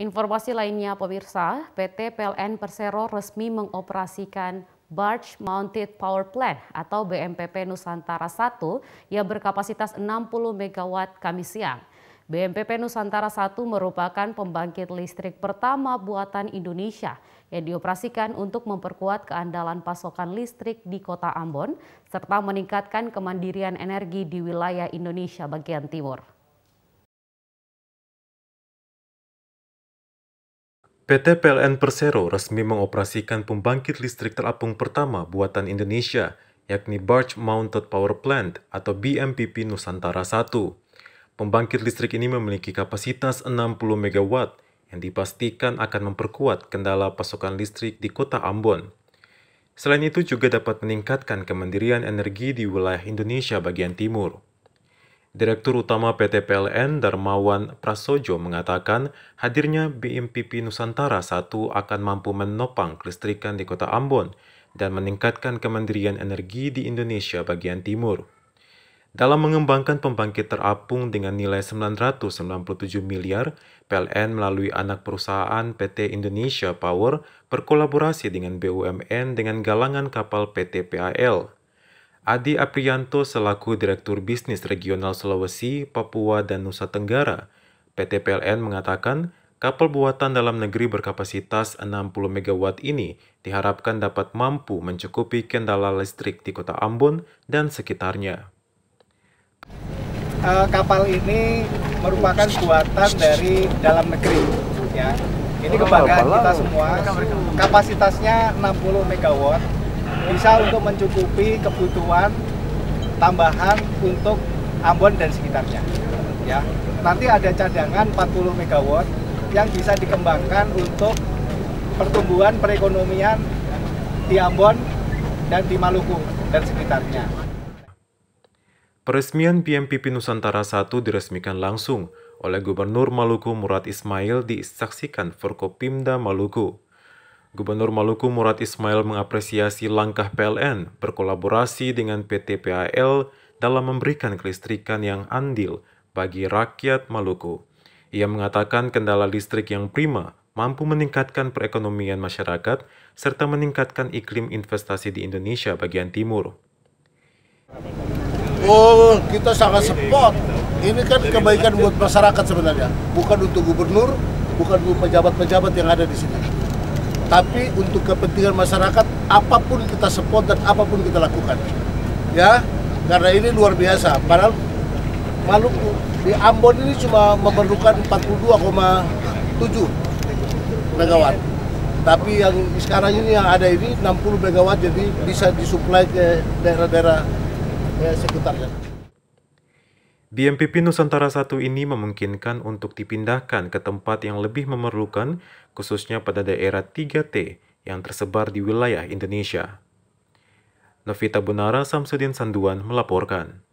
Informasi lainnya pemirsa, PT PLN Persero resmi mengoperasikan Barge Mounted Power Plant atau BMPP Nusantara 1 yang berkapasitas 60 MW kami siang. BMPP Nusantara 1 merupakan pembangkit listrik pertama buatan Indonesia yang dioperasikan untuk memperkuat keandalan pasokan listrik di kota Ambon serta meningkatkan kemandirian energi di wilayah Indonesia bagian timur. PT PLN Persero resmi mengoperasikan pembangkit listrik terapung pertama buatan Indonesia, yakni Barge Mounted Power Plant atau BMPP Nusantara 1. Pembangkit listrik ini memiliki kapasitas 60 MW yang dipastikan akan memperkuat kendala pasokan listrik di kota Ambon. Selain itu juga dapat meningkatkan kemandirian energi di wilayah Indonesia bagian timur. Direktur Utama PT PLN Darmawan Prasojo mengatakan hadirnya BMPP Nusantara 1 akan mampu menopang kelistrikan di kota Ambon dan meningkatkan kemandirian energi di Indonesia bagian timur. Dalam mengembangkan pembangkit terapung dengan nilai 997 miliar, PLN melalui anak perusahaan PT Indonesia Power berkolaborasi dengan BUMN dengan galangan kapal PT PAL Adi Aprianto selaku Direktur Bisnis Regional Sulawesi, Papua, dan Nusa Tenggara, PT PLN mengatakan kapal buatan dalam negeri berkapasitas 60 MW ini diharapkan dapat mampu mencukupi kendala listrik di kota Ambon dan sekitarnya. Eh, kapal ini merupakan buatan dari dalam negeri. Ya. Ini kebanggaan kita semua. Kapasitasnya 60 MW bisa untuk mencukupi kebutuhan tambahan untuk Ambon dan sekitarnya. Ya, nanti ada cadangan 40 MW yang bisa dikembangkan untuk pertumbuhan perekonomian di Ambon dan di Maluku dan sekitarnya. Peresmian BMPP Nusantara I diresmikan langsung oleh Gubernur Maluku Murad Ismail disaksikan Forkopimda Maluku. Gubernur Maluku Murad Ismail mengapresiasi langkah PLN berkolaborasi dengan PT PAL dalam memberikan kelistrikan yang andil bagi rakyat Maluku. Ia mengatakan kendala listrik yang prima mampu meningkatkan perekonomian masyarakat serta meningkatkan iklim investasi di Indonesia bagian timur. Oh, kita sangat support. Ini kan kebaikan buat masyarakat sebenarnya, bukan untuk gubernur, bukan untuk pejabat-pejabat yang ada di sini tapi untuk kepentingan masyarakat apapun kita support dan apapun kita lakukan ya karena ini luar biasa padahal Maluku di Ambon ini cuma memerlukan 42,7 megawatt tapi yang sekarang ini yang ada ini 60 megawatt jadi bisa disuplai ke daerah-daerah eh, sekitarnya BMPP Nusantara 1 ini memungkinkan untuk dipindahkan ke tempat yang lebih memerlukan, khususnya pada daerah 3T yang tersebar di wilayah Indonesia. Novita Bunara Samsudin Sanduan melaporkan.